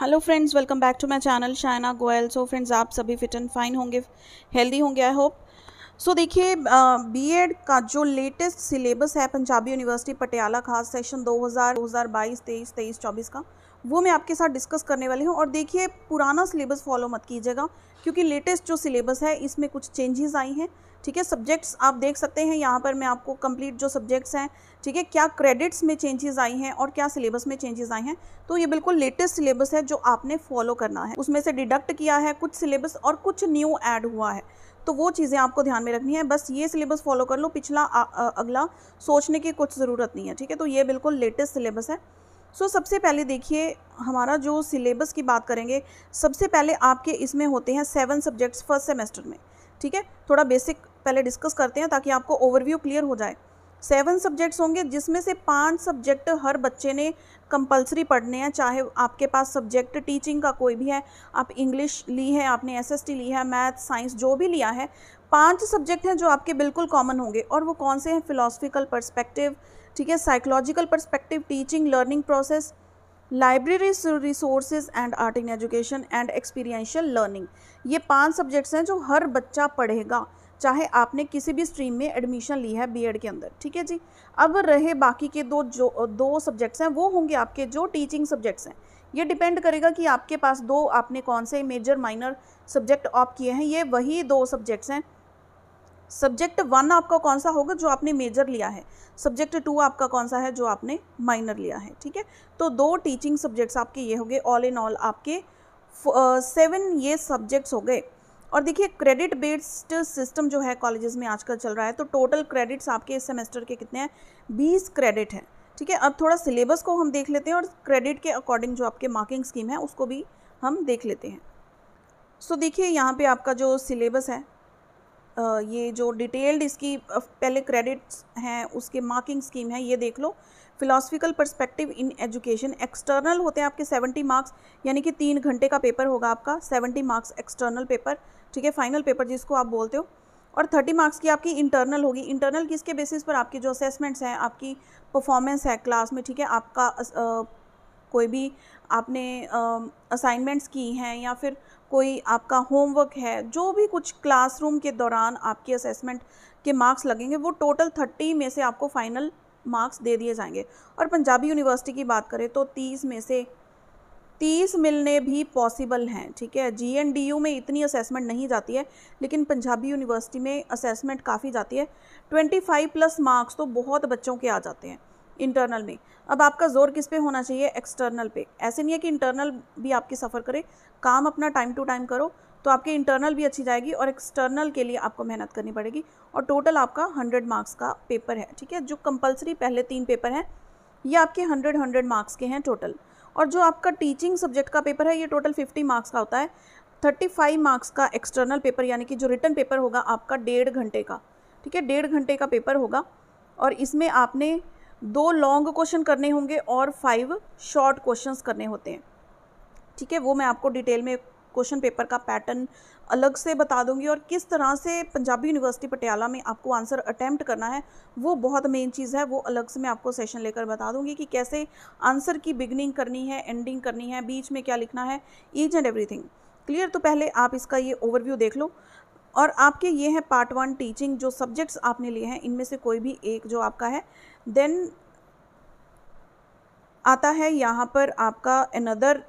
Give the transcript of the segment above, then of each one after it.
hello friends welcome back to my channel Shaina Goyal so friends आप सभी fit and fine होंगे healthy होंगे I hope so देखिए BEd का जो लेटेस्ट सिलेबस है पंजाबी यूनिवर्सिटी पटियाला खास सेशन 2000 2022 23 23 24 का वो मैं आपके साथ डिस्कस करने वाली हूँ और देखिए पुराना सिलेबस फॉलो मत कीजिएगा क्योंकि लेटेस्ट जो सिलेबस है इसमें कुछ चेंजेस आई हैं ठीक है सब्जेक्ट्स आप देख सकते हैं यहाँ पर मैं आपको कंप्लीट जो सब्जेक्ट्स हैं ठीक है क्या क्रेडिट्स में चेंजेस आई हैं और क्या सिलेबस में चेंजेस आई हैं तो ये बिल्कुल लेटेस्ट सिलेबस है जो आपने फॉलो करना है उसमें से डिडक्ट किया है कुछ सिलेबस और कुछ न्यू ऐड हुआ है तो वो चीज़ें आपको ध्यान में रखनी है बस ये सिलेबस फॉलो कर लो पिछला आ, आ, अगला सोचने की कुछ ज़रूरत नहीं है ठीक है तो ये बिल्कुल लेटेस्ट सिलेबस है सो so, सबसे पहले देखिए हमारा जो सिलेबस की बात करेंगे सबसे पहले आपके इसमें होते हैं सेवन सब्जेक्ट्स फर्स्ट सेमेस्टर में ठीक है थोड़ा बेसिक पहले डिस्कस करते हैं ताकि आपको ओवरव्यू क्लियर हो जाए सेवन सब्जेक्ट्स होंगे जिसमें से पांच सब्जेक्ट हर बच्चे ने कंपलसरी पढ़ने हैं चाहे आपके पास सब्जेक्ट टीचिंग का कोई भी है आप इंग्लिश ली है आपने एसएसटी ली है मैथ साइंस जो भी लिया है पांच सब्जेक्ट हैं जो आपके बिल्कुल कॉमन होंगे और वो कौन से हैं फिलोसफिकल परस्पेक्टिव ठीक है psychological perspective teaching learning process library resources and art in education and experiential learning ये पांच सब्जेक्ट्स हैं जो हर बच्चा पढ़ेगा चाहे आपने किसी भी स्ट्रीम में एडमिशन ली है बीएड के अंदर ठीक है जी अब रहे बाकी के दो जो दो सब्जेक्ट्स हैं वो होंगे आपके जो टीचिंग सब्जेक्ट्स हैं ये डिपेंड करेगा कि आपके पास दो आपने कौन से मेजर माइनर सब्जेक्ट ऑप किए हैं ये वही दो सब्जेक्ट्स हैं सब्जेक्ट वन आपका कौन सा होगा जो आपने मेजर लिया है सब्जेक्ट टू आपका कौन सा है जो आपने माइनर लिया है ठीक है तो दो टीचिंग सब्जेक्ट्स आपके ये हो गए ऑल इन ऑल आपके सेवन ये सब्जेक्ट्स हो गए और देखिए क्रेडिट बेस्ड सिस्टम जो है कॉलेजेस में आजकल चल रहा है तो टोटल क्रेडिट्स आपके इस सेमेस्टर के कितने हैं बीस क्रेडिट हैं ठीक है अब थोड़ा सिलेबस को हम देख लेते हैं और क्रेडिट के अकॉर्डिंग जो आपके मार्किंग स्कीम है उसको भी हम देख लेते हैं सो so, देखिए यहाँ पे आपका जो सिलेबस है ये जो डिटेल्ड इसकी पहले क्रेडिट्स हैं उसके मार्किंग स्कीम है ये देख लो philosophical perspective in education external होते हैं आपके 70 मार्क्स यानी कि तीन घंटे का पेपर होगा आपका 70 मार्क्स एक्सटर्नल पेपर ठीक है फाइनल पेपर जिसको आप बोलते हो और 30 मार्क्स की आपकी इंटरनल होगी इंटरनल किसके बेसिस पर आपके जो असेसमेंट्स हैं आपकी परफॉर्मेंस है क्लास में ठीक है आपका कोई भी आपने असाइनमेंट्स की हैं या फिर कोई आपका होमवर्क है जो भी कुछ क्लासरूम के दौरान आपके असेसमेंट के मार्क्स लगेंगे वो टोटल थर्टी में से आपको फ़ाइनल मार्क्स दे दिए जाएंगे और पंजाबी यूनिवर्सिटी की बात करें तो तीस में से तीस मिलने भी पॉसिबल हैं ठीक है जी एन डी यू में इतनी असेसमेंट नहीं जाती है लेकिन पंजाबी यूनिवर्सिटी में असेसमेंट काफ़ी जाती है ट्वेंटी फाइव प्लस मार्क्स तो बहुत बच्चों के आ जाते हैं इंटरनल में अब आपका जोर किस पे होना चाहिए एक्सटर्नल पे ऐसे नहीं है कि इंटरनल भी आपके सफ़र करे काम अपना टाइम टू टाइम करो तो आपके इंटरनल भी अच्छी जाएगी और एक्सटर्नल के लिए आपको मेहनत करनी पड़ेगी और टोटल आपका हंड्रेड मार्क्स का पेपर है ठीक है जो कंपलसरी पहले तीन पेपर हैं ये आपके हंड्रेड हंड्रेड मार्क्स के हैं टोटल और जो आपका टीचिंग सब्जेक्ट का पेपर है ये टोटल फिफ्टी मार्क्स का होता है थर्टी फाइव मार्क्स का एक्सटर्नल पेपर यानी कि जो रिटर्न पेपर होगा आपका डेढ़ घंटे का ठीक है डेढ़ घंटे का पेपर होगा और इसमें आपने दो लॉन्ग क्वेश्चन करने होंगे और फाइव शॉर्ट क्वेश्चन करने होते हैं ठीक है वो मैं आपको डिटेल में क्वेश्चन पेपर का पैटर्न अलग से बता दूंगी और किस तरह से पंजाबी यूनिवर्सिटी पटियाला में आपको आंसर अटैम्प्ट करना है वो बहुत मेन चीज़ है वो अलग से मैं आपको सेशन लेकर बता दूंगी कि कैसे आंसर की बिगनिंग करनी है एंडिंग करनी है बीच में क्या लिखना है ईच एंड एवरीथिंग क्लियर तो पहले आप इसका ये ओवरव्यू देख लो और आपके ये हैं पार्ट वन टीचिंग जो सब्जेक्ट्स आपने लिए हैं इनमें से कोई भी एक जो आपका है देन आता है यहाँ पर आपका another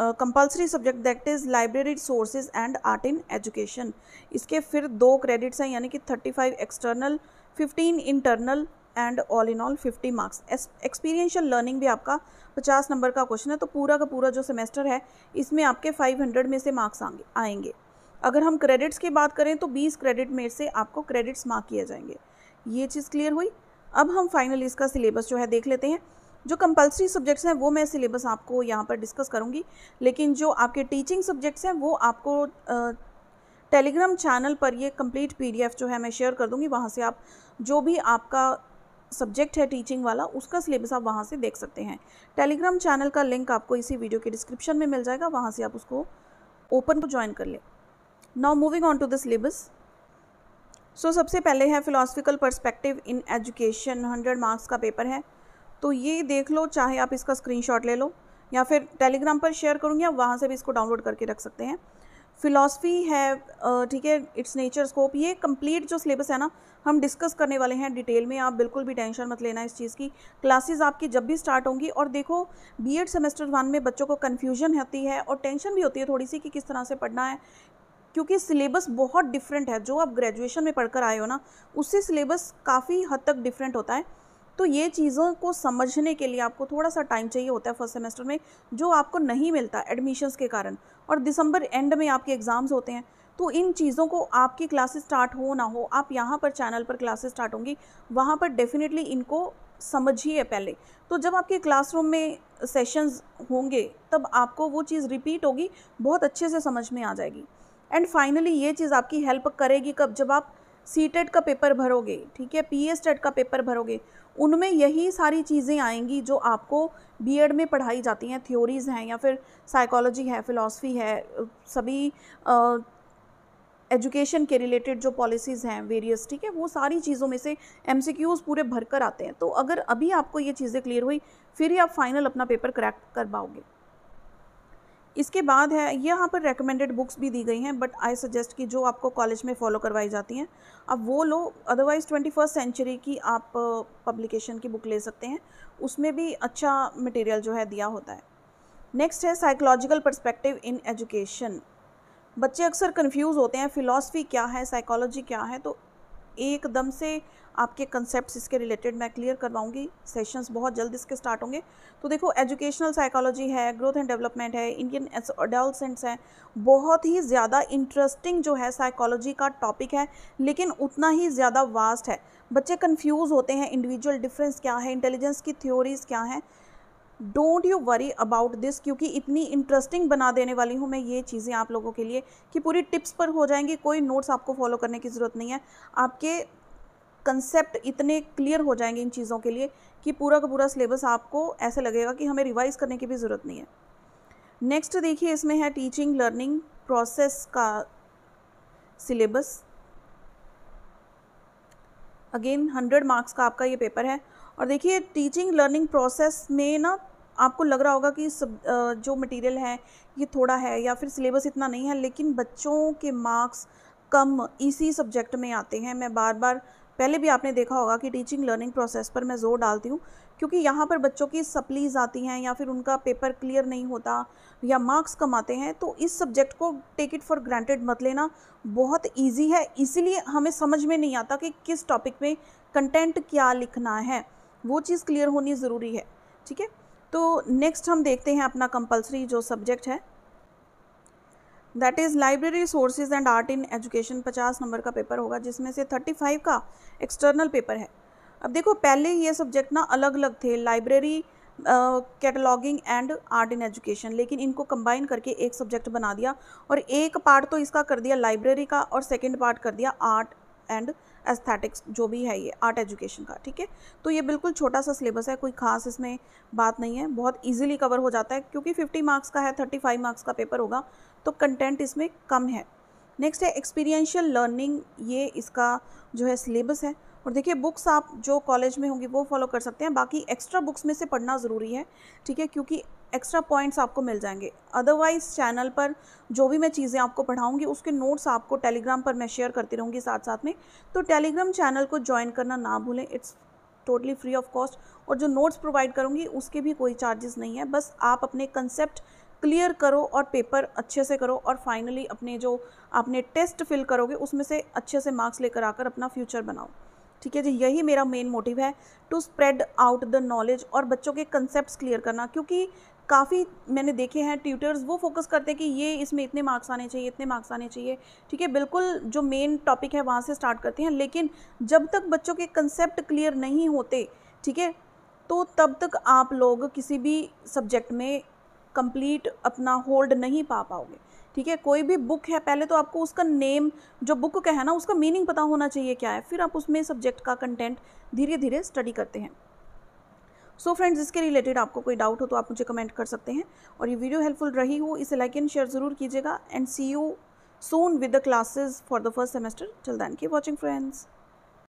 compulsory subject that is library sources and art in education इसके फिर दो क्रेडिट्स हैं यानी कि thirty five external fifteen internal and all in all fifty marks experiential learning भी आपका पचास नंबर का क्वेश्चन है तो पूरा का पूरा जो सेमेस्टर है इसमें आपके फाइव हंड्रेड में से मार्क्स आएंगे अगर हम क्रेडिट्स की बात करें तो 20 क्रेडिट में से आपको क्रेडिट्स मार्क किए जाएंगे ये चीज़ क्लियर हुई अब हम फाइनली इसका सिलेबस जो है देख लेते हैं जो कंपलसरी सब्जेक्ट्स हैं वो मैं सिलेबस आपको यहाँ पर डिस्कस करूँगी लेकिन जो आपके टीचिंग सब्जेक्ट्स हैं वो आपको टेलीग्राम चैनल पर ये कंप्लीट पीडीएफ जो है मैं शेयर कर दूँगी वहाँ से आप जो भी आपका सब्जेक्ट है टीचिंग वाला उसका सिलेबस आप वहाँ से देख सकते हैं टेलीग्राम चैनल का लिंक आपको इसी वीडियो के डिस्क्रिप्शन में मिल जाएगा वहाँ से आप उसको ओपन ज्वाइन कर लें now moving on to the syllabus so सबसे पहले है philosophical perspective in education hundred marks का पेपर है तो ये देख लो चाहे आप इसका स्क्रीनशॉट ले लो या फिर टेलीग्राम पर शेयर करूँगी आप वहाँ से भी इसको डाउनलोड करके रख सकते हैं फ़िलासफ़ी है ठीक है इट्स नेचर स्कोप ये कंप्लीट जो सिलेबस है ना हम डिस्कस करने वाले हैं डिटेल में आप बिल्कुल भी टेंशन मत लेना इस चीज़ की क्लासेस आपकी जब भी स्टार्ट होंगी और देखो बीएड सेमेस्टर वन में बच्चों को कन्फ्यूजन होती है और टेंशन भी होती है थोड़ी सी कि किस तरह से पढ़ना है क्योंकि सिलेबस बहुत डिफरेंट है जो आप ग्रेजुएशन में पढ़कर आए हो ना उससे सिलेबस काफ़ी हद तक डिफरेंट होता है तो ये चीज़ों को समझने के लिए आपको थोड़ा सा टाइम चाहिए होता है फर्स्ट सेमेस्टर में जो आपको नहीं मिलता एडमिशन्स के कारण और दिसंबर एंड में आपके एग्ज़ाम्स होते हैं तो इन चीज़ों को आपकी क्लासेस स्टार्ट हो ना हो आप यहाँ पर चैनल पर क्लासेस स्टार्ट होंगी वहाँ पर डेफिनेटली इनको समझिए पहले तो जब आपके क्लासरूम में सेशंस होंगे तब आपको वो चीज़ रिपीट होगी बहुत अच्छे से समझ में आ जाएगी एंड फाइनली ये चीज़ आपकी हेल्प करेगी कब जब आप सी टेट e का पेपर भरोगे ठीक है पी एस टेट का पेपर भरोगे उनमें यही सारी चीज़ें आएंगी जो आपको बी एड में पढ़ाई जाती हैं थ्योरीज़ हैं या फिर साइकोलॉजी है फ़िलासफ़ी है सभी एजुकेशन के रिलेटेड जो पॉलिसीज़ हैं वेरियस ठीक है वो सारी चीज़ों में से एम पूरे भर कर आते हैं तो अगर अभी आपको ये चीज़ें क्लियर हुई फिर ही आप फाइनल अपना पेपर क्रैक कर पाओगे इसके बाद है यहाँ पर रेकमेंडेड बुक्स भी दी गई हैं बट आई सजेस्ट कि जो आपको कॉलेज में फ़ॉलो करवाई जाती हैं अब वो लो अदरवाइज़ ट्वेंटी फर्स्ट सेंचुरी की आप पब्लिकेशन uh, की बुक ले सकते हैं उसमें भी अच्छा मटेरियल जो है दिया होता है नेक्स्ट है साइकोलॉजिकल परस्पेक्टिव इन एजुकेशन बच्चे अक्सर कन्फ्यूज़ होते हैं फ़िलासफ़ी क्या है साइकोलॉजी क्या है तो एकदम से आपके कंसेप्ट इसके रिलेटेड मैं क्लियर करवाऊंगी सेशंस बहुत जल्द इसके स्टार्ट होंगे तो देखो एजुकेशनल साइकोलॉजी है ग्रोथ एंड डेवलपमेंट है इंडियन एडोलसेंट्स हैं बहुत ही ज़्यादा इंटरेस्टिंग जो है साइकोलॉजी का टॉपिक है लेकिन उतना ही ज़्यादा वास्ट है बच्चे कन्फ्यूज़ होते हैं इंडिविजुअल डिफरेंस क्या है इंटेलिजेंस की थ्योरीज़ क्या हैं don't you worry about this क्योंकि इतनी इंटरेस्टिंग बना देने वाली हूँ मैं ये चीज़ें आप लोगों के लिए कि पूरी टिप्स पर हो जाएंगी कोई नोट्स आपको फॉलो करने की ज़रूरत नहीं है आपके कंसेप्ट इतने क्लियर हो जाएंगे इन चीज़ों के लिए कि पूरा का पूरा सिलेबस आपको ऐसे लगेगा कि हमें रिवाइज़ करने की भी ज़रूरत नहीं है नेक्स्ट देखिए इसमें है टीचिंग लर्निंग प्रोसेस का सिलेबस अगेन हंड्रेड मार्क्स का आपका ये पेपर है और देखिए टीचिंग लर्निंग प्रोसेस में ना आपको लग रहा होगा कि सब जो मटेरियल है ये थोड़ा है या फिर सिलेबस इतना नहीं है लेकिन बच्चों के मार्क्स कम इसी सब्जेक्ट में आते हैं मैं बार बार पहले भी आपने देखा होगा कि टीचिंग लर्निंग प्रोसेस पर मैं ज़ोर डालती हूँ क्योंकि यहाँ पर बच्चों की सप्लीज आती हैं या फिर उनका पेपर क्लियर नहीं होता या मार्क्स कम आते हैं तो इस सब्जेक्ट को टेक इट फॉर ग्रांटेड मत लेना बहुत इजी है इसीलिए हमें समझ में नहीं आता कि किस टॉपिक में कंटेंट क्या लिखना है वो चीज़ क्लियर होनी ज़रूरी है ठीक है तो नेक्स्ट हम देखते हैं अपना कंपलसरी जो सब्जेक्ट है that is library sources and art in education पचास नंबर का पेपर होगा जिसमें से थर्टी फाइव का एक्सटर्नल पेपर है अब देखो पहले ये सब्जेक्ट ना अलग अलग थे library cataloguing and art in education लेकिन इनको कंबाइन करके एक सब्जेक्ट बना दिया और एक पार्ट तो इसका कर दिया लाइब्रेरी का और सेकेंड पार्ट कर दिया आर्ट एंड एस्थेटिक्स जो भी है ये आर्ट एजुकेशन का ठीक है तो ये बिल्कुल छोटा सा सिलेबस है कोई खास इसमें बात नहीं है बहुत इजीली कवर हो जाता है क्योंकि 50 मार्क्स का है 35 मार्क्स का पेपर होगा तो कंटेंट इसमें कम है नेक्स्ट है एक्सपीरियंशियल लर्निंग ये इसका जो है सिलेबस है और देखिए बुक्स आप जो कॉलेज में होंगी वो फॉलो कर सकते हैं बाकी एक्स्ट्रा बुक्स में से पढ़ना ज़रूरी है ठीक है क्योंकि एक्स्ट्रा पॉइंट्स आपको मिल जाएंगे अदरवाइज़ चैनल पर जो भी मैं चीज़ें आपको पढ़ाऊँगी उसके नोट्स आपको टेलीग्राम पर मैं शेयर करती रहूँगी साथ साथ में तो टेलीग्राम चैनल को ज्वाइन करना ना भूलें it's totally free of cost और जो नोट्स प्रोवाइड करूँगी उसके भी कोई चार्जेस नहीं है बस आप अपने कंसेप्ट क्लियर करो और पेपर अच्छे से करो और फाइनली अपने जो आपने टेस्ट फिल करोगे उसमें से अच्छे से मार्क्स लेकर आकर अपना फ्यूचर बनाओ ठीक है जी यही मेरा मेन मोटिव है to spread out the knowledge और बच्चों के कंसेप्ट क्लियर करना क्योंकि काफ़ी मैंने देखे हैं ट्यूटर्स वो फोकस करते हैं कि ये इसमें इतने मार्क्स आने चाहिए इतने मार्क्स आने चाहिए ठीक है बिल्कुल जो मेन टॉपिक है वहाँ से स्टार्ट करते हैं लेकिन जब तक बच्चों के कंसेप्ट क्लियर नहीं होते ठीक है तो तब तक आप लोग किसी भी सब्जेक्ट में कंप्लीट अपना होल्ड नहीं पा पाओगे ठीक है कोई भी बुक है पहले तो आपको उसका नेम जो बुक का है ना उसका मीनिंग पता होना चाहिए क्या है फिर आप उसमें सब्जेक्ट का कंटेंट धीरे धीरे स्टडी करते हैं सो so फ्रेंड्स इसके रिलेटेड आपको कोई डाउट हो तो आप मुझे कमेंट कर सकते हैं और ये वीडियो हेल्पफुल रही हो इसे लाइक एंड शेयर ज़रूर कीजिएगा and see you soon with the classes for the first semester चल दैन की वॉचिंग फ्रेंड्स